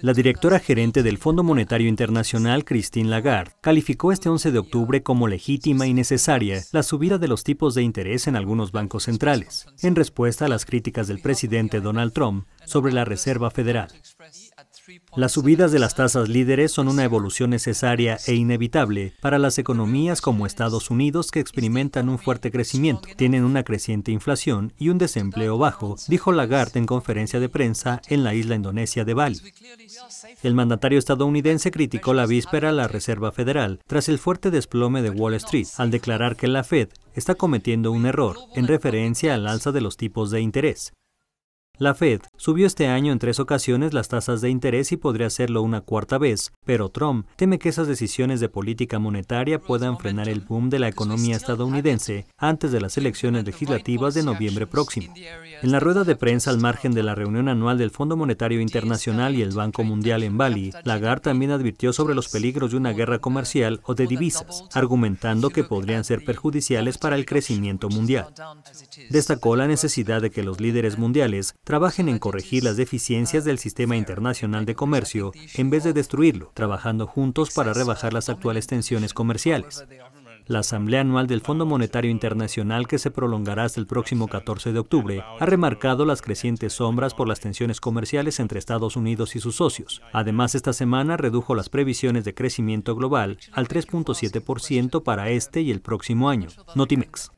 La directora gerente del Fondo Monetario Internacional, Christine Lagarde, calificó este 11 de octubre como legítima y necesaria la subida de los tipos de interés en algunos bancos centrales, en respuesta a las críticas del presidente Donald Trump sobre la Reserva Federal. Las subidas de las tasas líderes son una evolución necesaria e inevitable para las economías como Estados Unidos que experimentan un fuerte crecimiento, tienen una creciente inflación y un desempleo bajo, dijo Lagarde en conferencia de prensa en la isla indonesia de Bali. El mandatario estadounidense criticó la víspera a la Reserva Federal tras el fuerte desplome de Wall Street al declarar que la Fed está cometiendo un error en referencia al alza de los tipos de interés. La Fed Subió este año en tres ocasiones las tasas de interés y podría hacerlo una cuarta vez, pero Trump teme que esas decisiones de política monetaria puedan frenar el boom de la economía estadounidense antes de las elecciones legislativas de noviembre próximo. En la rueda de prensa al margen de la reunión anual del Fondo Monetario Internacional y el Banco Mundial en Bali, Lagarde también advirtió sobre los peligros de una guerra comercial o de divisas, argumentando que podrían ser perjudiciales para el crecimiento mundial. Destacó la necesidad de que los líderes mundiales trabajen en corregir las deficiencias del sistema internacional de comercio en vez de destruirlo, trabajando juntos para rebajar las actuales tensiones comerciales. La asamblea anual del Fondo Monetario Internacional que se prolongará hasta el próximo 14 de octubre ha remarcado las crecientes sombras por las tensiones comerciales entre Estados Unidos y sus socios. Además, esta semana redujo las previsiones de crecimiento global al 3.7% para este y el próximo año. Notimex.